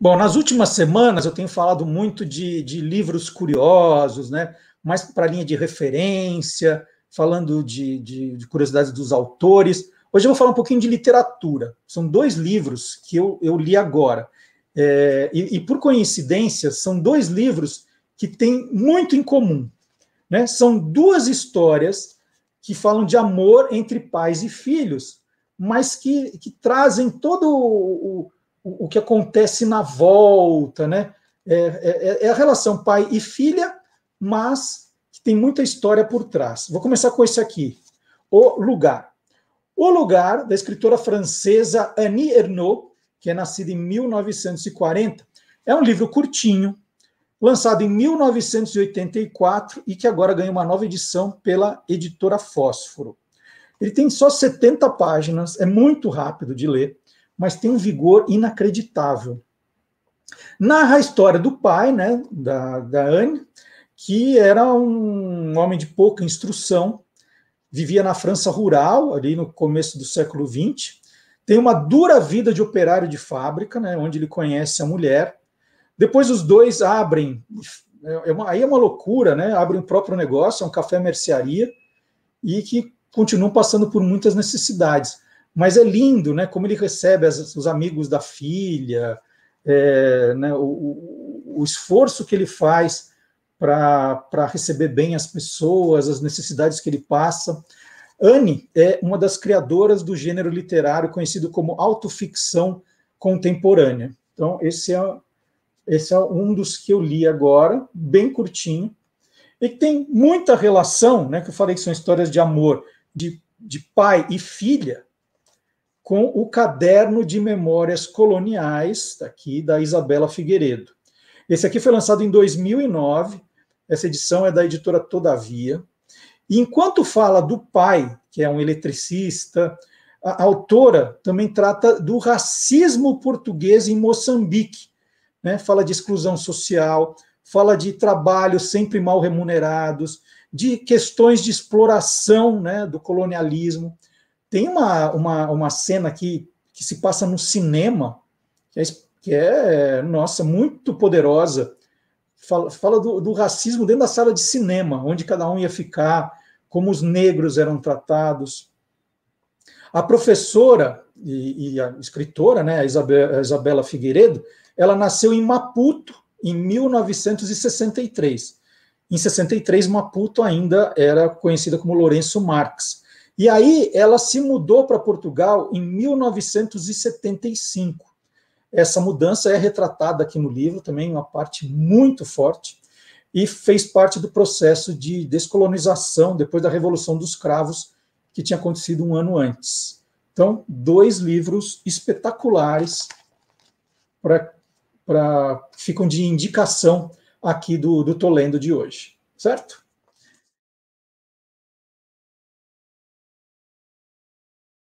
Bom, nas últimas semanas eu tenho falado muito de, de livros curiosos, né? mais para a linha de referência, falando de, de, de, curiosidades dos autores. Hoje eu vou falar um pouquinho de literatura. São dois livros que eu, eu li agora. É, e, e, por coincidência, são dois livros que têm muito em comum. Né? São duas histórias que falam de amor entre pais e filhos, mas que, que trazem todo o, o, que acontece na volta, né? É, é, é, é, a relação pai e filha, mas que tem muita história por trás. Vou começar com esse aqui, O Lugar. O Lugar, da escritora francesa Annie Ernaux, que é nascida em 1940, é um livro curtinho, lançado em 1984 e que agora ganha uma nova edição pela editora Fósforo. Ele tem só 70 páginas, é muito rápido de ler, mas tem um vigor inacreditável. Narra a história do pai, né, da, da Anne, que era um homem de pouca instrução, vivia na França rural, ali no começo do século XX, tem uma dura vida de operário de fábrica, né, onde ele conhece a mulher. Depois os dois abrem, é uma, aí é uma loucura, né, abrem o próprio negócio, é um café mercearia, e que continuam passando por muitas necessidades. Mas é lindo, né? Como ele recebe as, os amigos da filha, é, né, o, o, esforço que ele faz para receber bem as pessoas, as necessidades que ele passa. Anne é uma das criadoras do gênero literário conhecido como autoficção contemporânea. Então, esse é, esse é um dos que eu li agora, bem curtinho, e que tem muita relação, né, que eu falei que são histórias de amor de, de pai e filha, com o Caderno de Memórias Coloniais, tá aqui da Isabela Figueiredo. Esse aqui foi lançado em 2009, essa edição é da editora Todavia. E enquanto fala do pai, que é um eletricista, a autora também trata do racismo português em Moçambique. Né? Fala de exclusão social, fala de trabalhos sempre mal remunerados, de questões de exploração né, do colonialismo tem uma, uma, uma cena que, que se passa no cinema, que é, que é nossa, muito poderosa. Fala, fala do, do racismo dentro da sala de cinema, onde cada um ia ficar, como os negros eram tratados. A professora e, e a escritora, né, a, Isabel, a Isabela Figueiredo, ela nasceu em Maputo em 1963. Em 63, Maputo ainda era conhecida como Lourenço Marx. E aí ela se mudou para Portugal em 1975. Essa mudança é retratada aqui no livro também, uma parte muito forte, e fez parte do processo de descolonização depois da Revolução dos Cravos, que tinha acontecido um ano antes. Então, dois livros espetaculares para ficam de indicação aqui do, do Tolendo de hoje, certo?